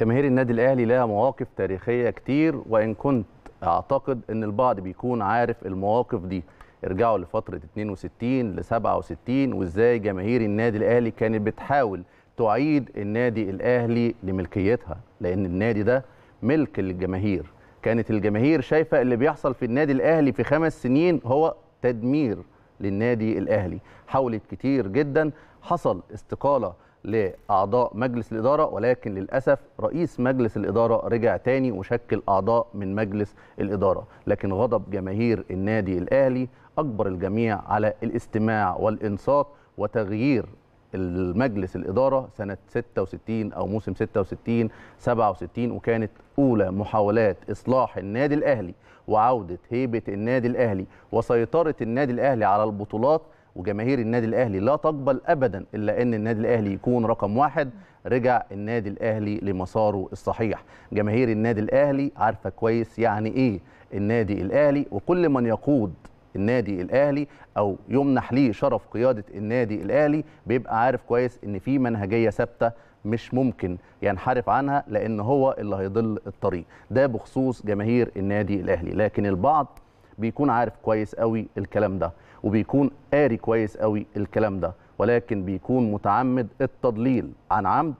جماهير النادي الاهلي لها مواقف تاريخيه كتير وان كنت اعتقد ان البعض بيكون عارف المواقف دي ارجعوا لفتره 62 ل 67 وازاي جماهير النادي الاهلي كانت بتحاول تعيد النادي الاهلي لملكيتها لان النادي ده ملك للجماهير كانت الجماهير شايفه اللي بيحصل في النادي الاهلي في خمس سنين هو تدمير للنادي الاهلي حاولت كتير جدا حصل استقاله لاعضاء مجلس الاداره ولكن للاسف رئيس مجلس الاداره رجع تاني وشكل اعضاء من مجلس الاداره لكن غضب جماهير النادي الاهلي اجبر الجميع على الاستماع والانصات وتغيير المجلس الاداره سنه 66 او موسم 66 67 وكانت اولى محاولات اصلاح النادي الاهلي وعوده هيبه النادي الاهلي وسيطره النادي الاهلي على البطولات وجماهير النادي الاهلي لا تقبل ابدا الا ان النادي الاهلي يكون رقم واحد رجع النادي الاهلي لمساره الصحيح جماهير النادي الاهلي عارفه كويس يعني ايه النادي الاهلي وكل من يقود النادي الاهلي او يمنح ليه شرف قياده النادي الاهلي بيبقى عارف كويس ان في منهجيه ثابته مش ممكن ينحرف عنها لان هو اللي هيضل الطريق ده بخصوص جماهير النادي الاهلي لكن البعض بيكون عارف كويس قوي الكلام ده وبيكون قاري كويس قوي الكلام ده ولكن بيكون متعمد التضليل عن عمد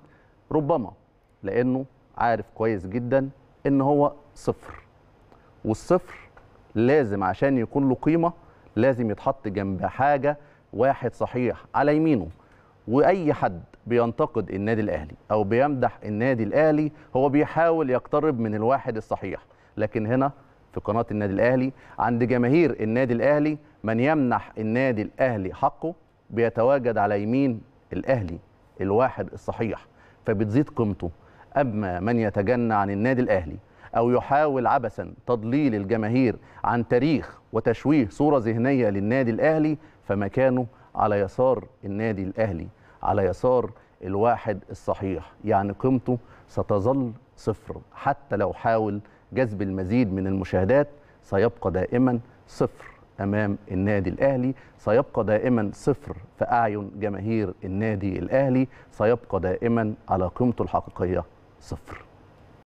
ربما لانه عارف كويس جدا ان هو صفر والصفر لازم عشان يكون له قيمه لازم يتحط جنب حاجه واحد صحيح على يمينه واي حد بينتقد النادي الاهلي او بيمدح النادي الاهلي هو بيحاول يقترب من الواحد الصحيح لكن هنا في قناه النادي الاهلي عند جماهير النادي الاهلي من يمنح النادي الاهلي حقه بيتواجد على يمين الاهلي الواحد الصحيح فبتزيد قيمته اما من يتجنى عن النادي الاهلي او يحاول عبثا تضليل الجماهير عن تاريخ وتشويه صوره ذهنيه للنادي الاهلي فمكانه على يسار النادي الاهلي على يسار الواحد الصحيح يعني قيمته ستظل صفر حتى لو حاول جذب المزيد من المشاهدات سيبقى دائما صفر امام النادي الاهلي سيبقى دائما صفر في اعين جماهير النادي الاهلي سيبقى دائما على قيمته الحقيقيه صفر